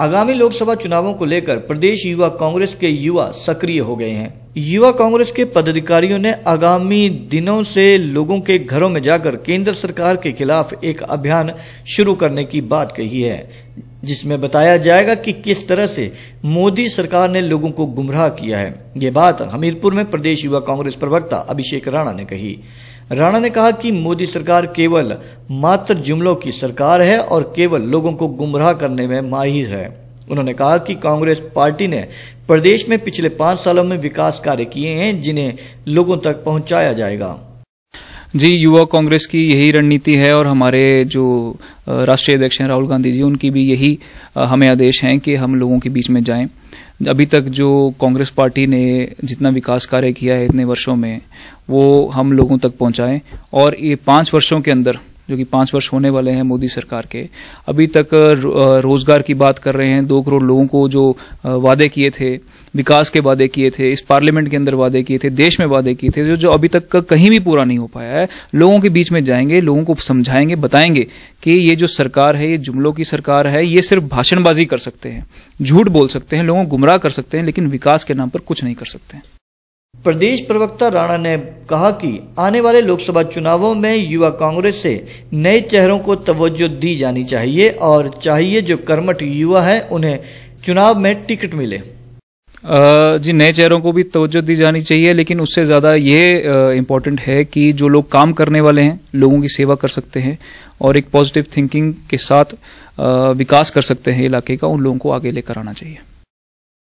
आगामी लोकसभा चुनावों को लेकर प्रदेश युवा कांग्रेस के युवा सक्रिय हो गए हैं युवा कांग्रेस के पदाधिकारियों ने आगामी दिनों से लोगों के घरों में जाकर केंद्र सरकार के खिलाफ एक अभियान शुरू करने की बात कही है जिसमें बताया जाएगा कि किस तरह से मोदी सरकार ने लोगों को गुमराह किया है ये बात हमीरपुर में प्रदेश युवा कांग्रेस प्रवक्ता अभिषेक राणा ने कही राणा ने कहा कि मोदी सरकार केवल मात्र जुमलों की सरकार है और केवल लोगों को गुमराह करने में माहिर है उन्होंने कहा कि कांग्रेस पार्टी ने प्रदेश में पिछले पांच सालों में विकास कार्य किए हैं जिन्हें लोगों तक पहुंचाया जाएगा जी युवा कांग्रेस की यही रणनीति है और हमारे जो राष्ट्रीय अध्यक्ष हैं राहुल गांधी जी उनकी भी यही हमें आदेश हैं कि हम लोगों के बीच में जाएं अभी तक जो कांग्रेस पार्टी ने जितना विकास कार्य किया है इतने वर्षों में वो हम लोगों तक पहुंचाएं और ये पाँच वर्षों के अंदर जो कि पांच वर्ष होने वाले हैं मोदी सरकार के अभी तक रोजगार की बात कर रहे हैं दो करोड़ लोगों को जो वादे किए थे विकास के वादे किए थे इस पार्लियामेंट के अंदर वादे किए थे देश में वादे किए थे जो जो अभी तक कहीं भी पूरा नहीं हो पाया है लोगों के बीच में जाएंगे लोगों को समझाएंगे बताएंगे कि ये जो सरकार है ये जुमलों की सरकार है ये सिर्फ भाषणबाजी कर सकते हैं झूठ बोल सकते हैं लोगों को गुमराह कर सकते हैं लेकिन विकास के नाम पर कुछ नहीं कर सकते हैं प्रदेश प्रवक्ता राणा ने कहा कि आने वाले लोकसभा चुनावों में युवा कांग्रेस से नए चेहरों को तवज्जो दी जानी चाहिए और चाहिए जो कर्मठ युवा हैं उन्हें चुनाव में टिकट मिले जी नए चेहरों को भी तवज्जो दी जानी चाहिए लेकिन उससे ज़्यादा ये इम्पोर्टेंट है कि जो लोग काम करने वाले हैं लोगों की सेवा कर सकते हैं और एक पॉजिटिव थिंकिंग के साथ आ, विकास कर सकते हैं इलाके का उन लोगों को आगे लेकर आना चाहिए